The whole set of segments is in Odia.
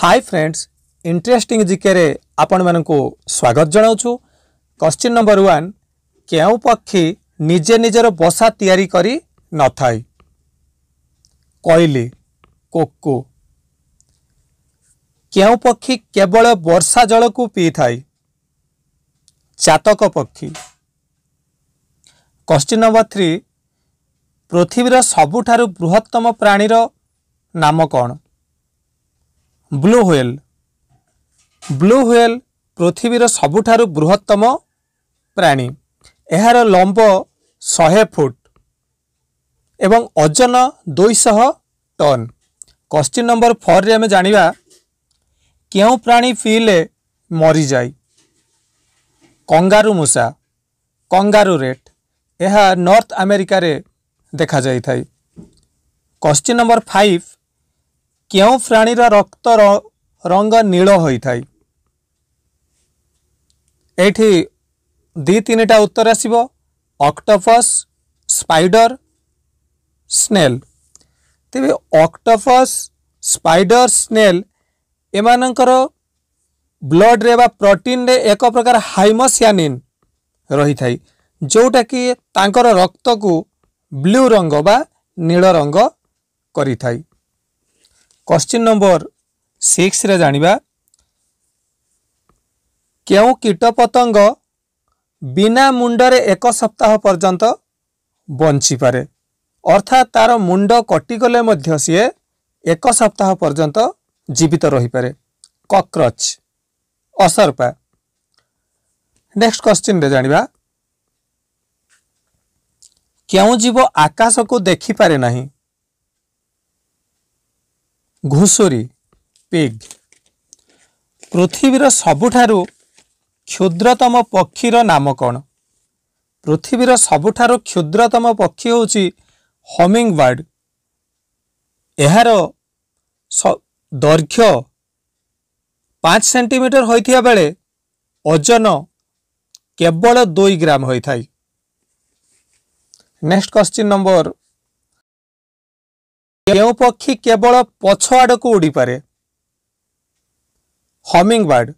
ହାଇ ଫ୍ରେଣ୍ଡସ୍ ଇଣ୍ଟରେଷ୍ଟିଂ ଜିକେରେ ଆପଣମାନଙ୍କୁ ସ୍ୱାଗତ ଜଣାଉଛୁ କ୍ୱଶ୍ଚିନ୍ ନମ୍ବର ୱାନ୍ କେଉଁ ପକ୍ଷୀ ନିଜେ ନିଜର ବସା ତିଆରି କରି ନଥାଏ କୋଇଲି କୋକୁ କେଉଁ ପକ୍ଷୀ କେବଳ ବର୍ଷା ଜଳକୁ ପିଇଥାଏ ଚାତକ ପକ୍ଷୀ କ୍ୱଶ୍ଚିନ୍ ନମ୍ବର ଥ୍ରୀ ପୃଥିବୀର ସବୁଠାରୁ ବୃହତ୍ତମ ପ୍ରାଣୀର ନାମ କ'ଣ ବ୍ଲୁ ହ୍ୱେଲ୍ ବ୍ଲୁ ହ୍ୱେଲ୍ ପୃଥିବୀର ସବୁଠାରୁ ବୃହତ୍ତମ ପ୍ରାଣୀ ଏହାର ଲମ୍ବ ଶହେ ଫୁଟ ଏବଂ ଓଜନ ଦୁଇଶହ ଟନ୍ କ୍ୱଶ୍ଚିନ୍ ନମ୍ବର ଫୋର୍ରେ ଆମେ ଜାଣିବା କେଉଁ ପ୍ରାଣୀ ପିଇଲେ ମରିଯାଏ କଙ୍ଗାରୁ ମୂଷା କଙ୍ଗାରୁ ରେଟ୍ ଏହା ନର୍ଥ ଆମେରିକାରେ ଦେଖାଯାଇଥାଏ କ୍ୱଶ୍ଚିନ୍ ନମ୍ବର ଫାଇଭ କେଉଁ ପ୍ରାଣୀର ରକ୍ତ ରଙ୍ଗ ନୀଳ ହୋଇଥାଏ ଏଇଠି ଦୁଇ ତିନିଟା ଉତ୍ତର ଆସିବ ଅକ୍ଟୋପସ୍ ସ୍ପାଇଡ଼ର ସ୍ନେଲ୍ ତେବେ ଅକ୍ଟୋପସ୍ ସ୍ପାଇଡ଼ର ସ୍ନେଲ୍ ଏମାନଙ୍କର ବ୍ଲଡ଼୍ରେ ବା ପ୍ରୋଟିନ୍ରେ ଏକ ପ୍ରକାର ହାଇମୋସିଆନିନ୍ ରହିଥାଏ ଯେଉଁଟାକି ତାଙ୍କର ରକ୍ତକୁ ବ୍ଲୁ ରଙ୍ଗ ବା ନୀଳ ରଙ୍ଗ କରିଥାଏ क्वेश्चन नंबर सिक्स रे जानिबा କେଉଁ କୀଟପତଙ୍ଗ ବିନା ମୁଣ୍ଡରେ ଏକ ସପ୍ତାହ ପର୍ଯ୍ୟନ୍ତ ବଞ୍ଚିପାରେ ଅର୍ଥାତ୍ ତା'ର ମୁଣ୍ଡ କଟିଗଲେ ମଧ୍ୟ ସିଏ ଏକ ସପ୍ତାହ ପର୍ଯ୍ୟନ୍ତ ଜୀବିତ ରହିପାରେ କକ୍ରଚ୍ ଅସର୍ପା ନେକ୍ସଟ କ୍ୱଶ୍ଚିନ୍ରେ ଜାଣିବା କେଉଁ ଜୀବ ଆକାଶକୁ ଦେଖିପାରେ ନାହିଁ ଘୁଷୁରୀ ପିଗ୍ ପୃଥିବୀର ସବୁଠାରୁ କ୍ଷୁଦ୍ରତମ ପକ୍ଷୀର ନାମ କ'ଣ ପୃଥିବୀର ସବୁଠାରୁ କ୍ଷୁଦ୍ରତମ ପକ୍ଷୀ ହେଉଛି ହମିଂ ବାର୍ଡ଼ ଏହାର ଦୈର୍ଘ୍ୟ ପାଞ୍ଚ ସେଣ୍ଟିମିଟର ହୋଇଥିବା ବେଳେ ଓଜନ କେବଳ ଦୁଇ ଗ୍ରାମ ହୋଇଥାଏ ନେକ୍ସଟ କ୍ୱଶ୍ଚିନ୍ ନମ୍ବର କେଉଁ ପକ୍ଷୀ କେବଳ ପଛ ଆଡ଼କୁ ଉଡ଼ିପାରେ ହମିଙ୍ଗ ବାର୍ଡ଼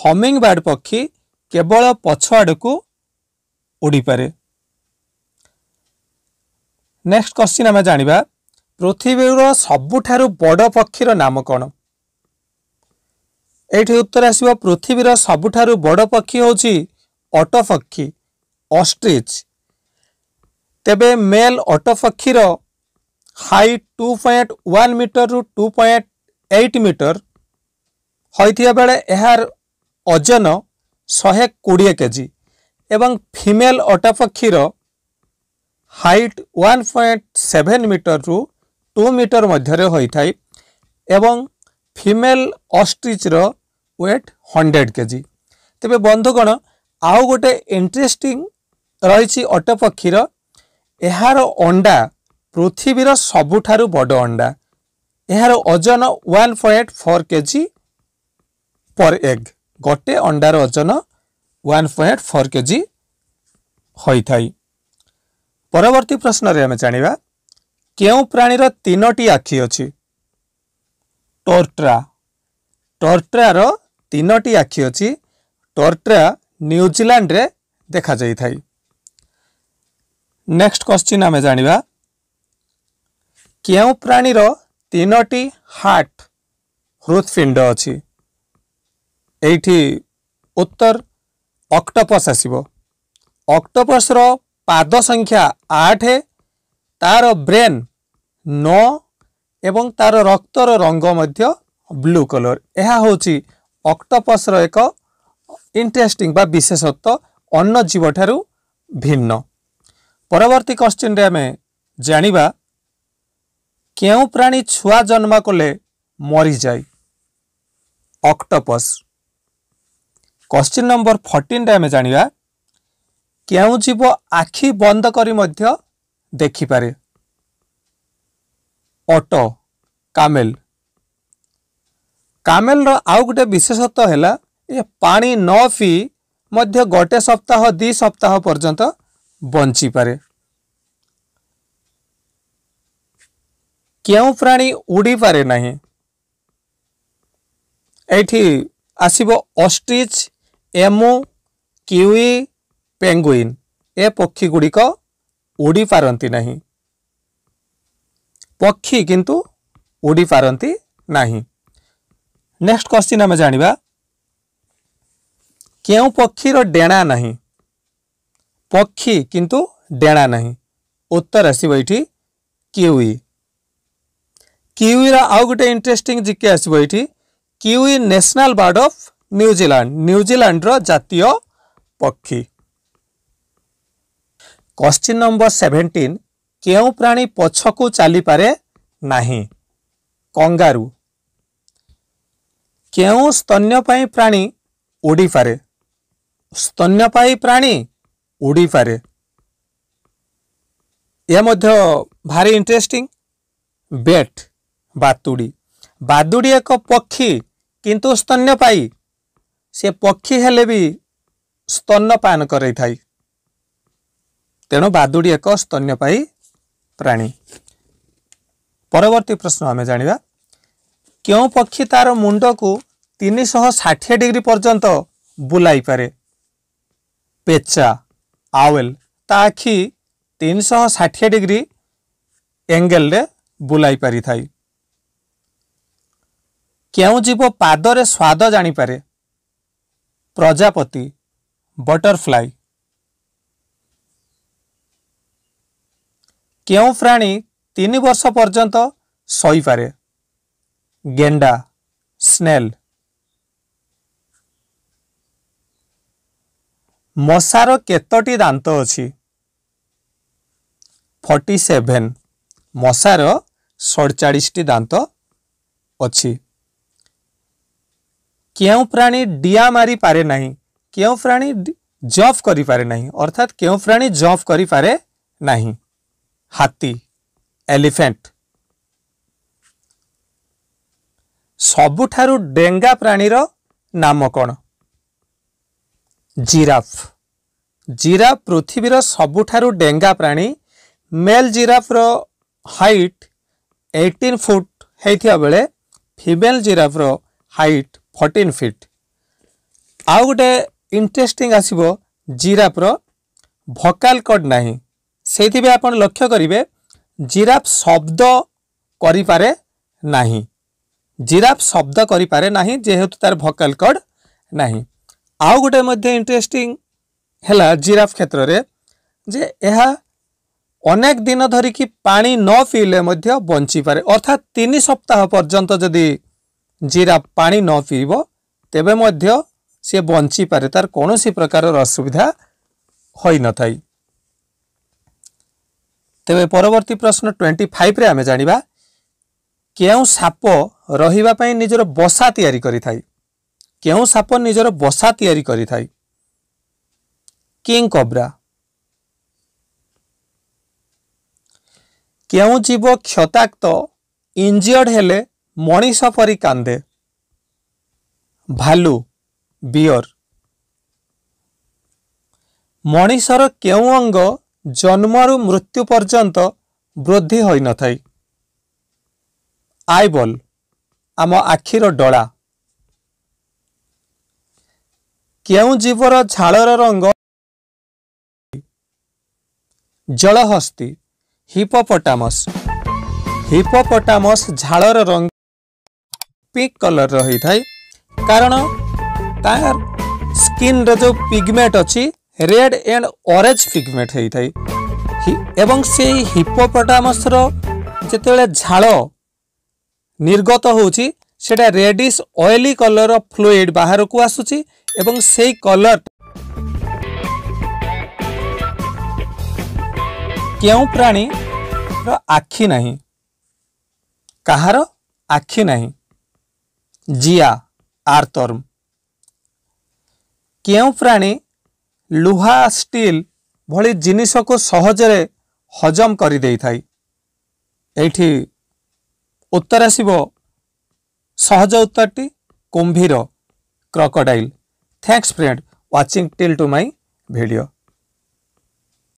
ହମିଙ୍ଗ ବାର୍ଡ଼ ପକ୍ଷୀ କେବଳ ପଛ ଆଡ଼କୁ ଉଡ଼ିପାରେ ନେକ୍ସଟ କ୍ୱଶ୍ଚିନ୍ ଆମେ ଜାଣିବା ପୃଥିବୀର ସବୁଠାରୁ ବଡ଼ ପକ୍ଷୀର ନାମ କ'ଣ ଏଇଠି ଉତ୍ତର ଆସିବ ପୃଥିବୀର ସବୁଠାରୁ ବଡ଼ ପକ୍ଷୀ ହେଉଛି ଅଟପକ୍ଷୀ ଅଷ୍ଟ୍ରିଚ୍ ତେବେ ମେଲ୍ ଅଟପକ୍ଷୀର ହାଇଟ୍ ଟୁ ପଏଣ୍ଟ ୱାନ୍ ମିଟରରୁ ଟୁ ପଏଣ୍ଟ ଏଇଟ୍ ମିଟର ହୋଇଥିବା ବେଳେ ଏହାର ଓଜନ ଶହେ କୋଡ଼ିଏ କେଜି ଏବଂ ଫିମେଲ୍ ଅଟାପକ୍ଷୀର ହାଇଟ୍ ୱାନ୍ ପଏଣ୍ଟ ସେଭେନ୍ ମିଟରରୁ ଟୁ ମିଟର ମଧ୍ୟରେ ହୋଇଥାଏ ଏବଂ ଫିମେଲ୍ ଅଷ୍ଟ୍ରିଚ୍ର ୱେଟ୍ ହଣ୍ଡ୍ରେଡ଼ କେଜି ତେବେ ବନ୍ଧୁଗଣ ଆଉ ଗୋଟେ ଇଣ୍ଟରେଷ୍ଟିଂ ରହିଛି ଅଟପକ୍ଷୀର ଏହାର ଅଣ୍ଡା ପୃଥିବୀର ସବୁଠାରୁ ବଡ଼ ଅଣ୍ଡା ଏହାର ଓଜନ one point four K G per egg ଗୋଟେ ଅଣ୍ଡାର ଓଜନ one point four K G ହୋଇଥାଏ ପରବର୍ତ୍ତୀ ପ୍ରଶ୍ନରେ ଆମେ ଜାଣିବା କେଉଁ ପ୍ରାଣୀର ତିନୋଟି ଆଖି ଅଛି ଟର୍ଟ୍ରା ଟର୍ଟ୍ରାର ତିନୋଟି ଆଖି ଅଛି ଟର୍ଟ୍ରା ନ୍ୟୁଜିଲାଣ୍ଡରେ ଦେଖାଯାଇଥାଏ ନେକ୍ସଟ କ୍ୱଶ୍ଚିନ୍ ଆମେ ଜାଣିବା କେଉଁ ପ୍ରାଣୀର ତିନୋଟି ହାର୍ଟ ହୃତ୍ପିଣ୍ଡ ଅଛି ଏଇଠି ଉତ୍ତର ଅକ୍ଟୋପସ୍ ଆସିବ ଅକ୍ଟୋପସ୍ର ପାଦ ସଂଖ୍ୟା ଆଠ ତା'ର ବ୍ରେନ୍ ନଅ ଏବଂ ତା'ର ରକ୍ତର ରଙ୍ଗ ମଧ୍ୟ ବ୍ଲୁ କଲର୍ ଏହା ହେଉଛି ଅକ୍ଟୋପସ୍ର ଏକ ଇଣ୍ଟରେଷ୍ଟିଂ ବା ବିଶେଷତ୍ୱ ଅନ୍ୟ ଜୀବଠାରୁ ଭିନ୍ନ ପରବର୍ତ୍ତୀ କ୍ୱେଶ୍ଚିନ୍ରେ ଆମେ ଜାଣିବା କେଉଁ ପ୍ରାଣୀ ଛୁଆ ଜନ୍ମ କଲେ ମରିଯାଏ ଅକ୍ଟୋପସ୍ କ୍ୱଶ୍ଚିନ୍ ନମ୍ବର ଫର୍ଟିନ୍ରେ ଆମେ ଜାଣିବା କେଉଁ ଜୀବ ଆଖି ବନ୍ଦ କରି ମଧ୍ୟ ଦେଖିପାରେ ଅଟୋ କାମେଲ କାମେଲର ଆଉ ଗୋଟେ ବିଶେଷତ୍ୱ ହେଲା ଏ ପାଣି ନ ପିଇ ମଧ୍ୟ ଗୋଟେ ସପ୍ତାହ ଦୁଇ ସପ୍ତାହ ପର୍ଯ୍ୟନ୍ତ ବଞ୍ଚିପାରେ के प्राणी उड़ी पारे ना ये आसब अस्ट्रिच एमु क्यूई पेंगुइन ए पक्षी गुड़िक उड़ी पारती ना पक्षी किंतु उड़ी पारती ना नेक्स्ट क्वेश्चन आम जानवा के पक्षीर डेणा ना पक्षी किंतु डेणा ना उत्तर आसवी क्यूई কিউইর আউ গোটে ইন্টারেস্টিং জিকে আসব এটি কিউই ন্যাশনাল বার্ড অফ নিউজিল্যান্ড নিউজিল্যান্ডর জাতীয় পক্ষী কোশ্চিন নম্বর সেভেন্টিন কেউ প্রাণী পছকু চালিপারে না কঙ্গারু কেউ স্তন্যপায়ী প্রাণী উড়িপারে স্তন্যপায়ী প্রাণী উড়িপারে এ মধ্য ভারি ইন্টারেস্টিং বেট ବାତୁଡ଼ି ବାଦୁଡ଼ି ଏକ ପକ୍ଷୀ କିନ୍ତୁ ସ୍ତନ୍ୟପାୟୀ ସେ ପକ୍ଷୀ ହେଲେ ବି ସ୍ତନ୍ୟପାନ କରେଇଥାଏ ତେଣୁ ବାଦୁଡ଼ି ଏକ ସ୍ତନ୍ୟପାୟୀ ପ୍ରାଣୀ ପରବର୍ତ୍ତୀ ପ୍ରଶ୍ନ ଆମେ ଜାଣିବା କେଉଁ ପକ୍ଷୀ ତାର ମୁଣ୍ଡକୁ ତିନିଶହ ଷାଠିଏ ଡିଗ୍ରୀ ପର୍ଯ୍ୟନ୍ତ ବୁଲାଇପାରେ ପେଚା ଆୱେଲ ତା ଆଖି ତିନିଶହ ଷାଠିଏ ଡିଗ୍ରୀ ଏଙ୍ଗେଲରେ ବୁଲାଇ ପାରିଥାଏ কেউ জীব পাদরে স্বাদ জাঁপারে প্রজাপতি বটরফ্লাই কেউ প্রাণী তিন বর্ষ পর্যন্ত শইপারে গেন্ডা স্নেল মশার কেতোটি দাঁত অছি ফর্টি সেভেন মশার সড়চাশটি দাঁত অছি କେଉଁ ପ୍ରାଣୀ ଡିଆ ମାରିପାରେ ନାହିଁ କେଉଁ ପ୍ରାଣୀ ଜମ୍ପ କରିପାରେ ନାହିଁ ଅର୍ଥାତ୍ କେଉଁ ପ୍ରାଣୀ ଜମ୍ପ କରିପାରେ ନାହିଁ ହାତୀ ଏଲିଫେଣ୍ଟ ସବୁଠାରୁ ଡେଙ୍ଗା ପ୍ରାଣୀର ନାମ କ'ଣ ଜିରାଫ ଜିରାଫ ପୃଥିବୀର ସବୁଠାରୁ ଡେଙ୍ଗା ପ୍ରାଣୀ ମେଲ୍ ଜିରାଫର ହାଇଟ୍ ଏଇଟିନ୍ ଫୁଟ୍ ହେଇଥିବା ବେଳେ ଫିମେଲ୍ ଜିରାଫର ହାଇଟ୍ ଫର୍ଟିନ୍ ଫିଟ୍ ଆଉ ଗୋଟେ ଇଣ୍ଟରେଷ୍ଟିଂ ଆସିବ ଜିରାଫର ଭକାଲ୍ କଟ୍ ନାହିଁ ସେଇଥିପାଇଁ ଆପଣ ଲକ୍ଷ୍ୟ କରିବେ ଜିରାଫ ଶବ୍ଦ କରିପାରେ ନାହିଁ ଜିରାଫ ଶବ୍ଦ କରିପାରେ ନାହିଁ ଯେହେତୁ ତାର ଭକାଲ୍ କଟ୍ ନାହିଁ ଆଉ ଗୋଟେ ମଧ୍ୟ ଇଣ୍ଟରେଷ୍ଟିଂ ହେଲା ଜିରାଫ କ୍ଷେତ୍ରରେ ଯେ ଏହା ଅନେକ ଦିନ ଧରିକି ପାଣି ନ ପିଇଲେ ମଧ୍ୟ ବଞ୍ଚିପାରେ ଅର୍ଥାତ୍ ତିନି ସପ୍ତାହ ପର୍ଯ୍ୟନ୍ତ ଯଦି ଜିରା ପାଣି ନ ପିଇବ ତେବେ ମଧ୍ୟ ସିଏ ବଞ୍ଚିପାରେ ତାର କୌଣସି ପ୍ରକାରର ଅସୁବିଧା ହୋଇନଥାଏ ତେବେ ପରବର୍ତ୍ତୀ ପ୍ରଶ୍ନ ଟ୍ୱେଣ୍ଟି ଫାଇଭ୍ରେ ଆମେ ଜାଣିବା କେଉଁ ସାପ ରହିବା ପାଇଁ ନିଜର ବସା ତିଆରି କରିଥାଏ କେଉଁ ସାପ ନିଜର ବସା ତିଆରି କରିଥାଏ କିଙ୍ଗ କବ୍ରା କେଉଁ ଜୀବ କ୍ଷତାକ୍ତ ଇଞ୍ଜିୟର୍ଡ ହେଲେ ମଣିଷ ପରି କାନ୍ଦେ ଭାଲୁ ବିୟର ମଣିଷର କେଉଁ ଅଙ୍ଗ ଜନ୍ମରୁ ମୃତ୍ୟୁ ପର୍ଯ୍ୟନ୍ତ ବୃଦ୍ଧି ହୋଇନଥାଏ ଆଇବଲ୍ ଆମ ଆଖିର ଡଳା କେଉଁ ଜୀବର ଝାଳର ରଙ୍ଗ ଜଳହସ୍ତି ହିପୋପଟାମସ୍ ହିପୋପଟାମସ୍ ଝାଳର ରଙ୍ଗ ପିଙ୍କ କଲର୍ର ହୋଇଥାଏ କାରଣ ତା ସ୍କିନ୍ର ଯେଉଁ ପିଗମେଣ୍ଟ ଅଛି ରେଡ୍ ଆଣ୍ଡ ଅରେଞ୍ଜ ପିଗମେଣ୍ଟ ହୋଇଥାଏ ଏବଂ ସେଇ ହିପୋପଟାମସ୍ର ଯେତେବେଳେ ଝାଳ ନିର୍ଗତ ହେଉଛି সেটা রেডিশ অয়েলি কলর ফ্লুইড বাহারকু আসুচি এবং সেই কলর কেউ প্রাণীর আখি না কাহার আখি না জিয়া আর্তর্ম କେଉଁ ପ୍ରାଣୀ ଲୁହା ଷ୍ଟିଲ୍ ଭଳି ଜିନିଷକୁ ସହଜରେ ହଜମ କରିଦେଇଥାଏ ଏଇଠି ଉତ୍ତର ଆସିବ ସହଜ ଉତ୍ତରଟି କୁମ୍ଭୀର crocodile thanks friend watching till to my video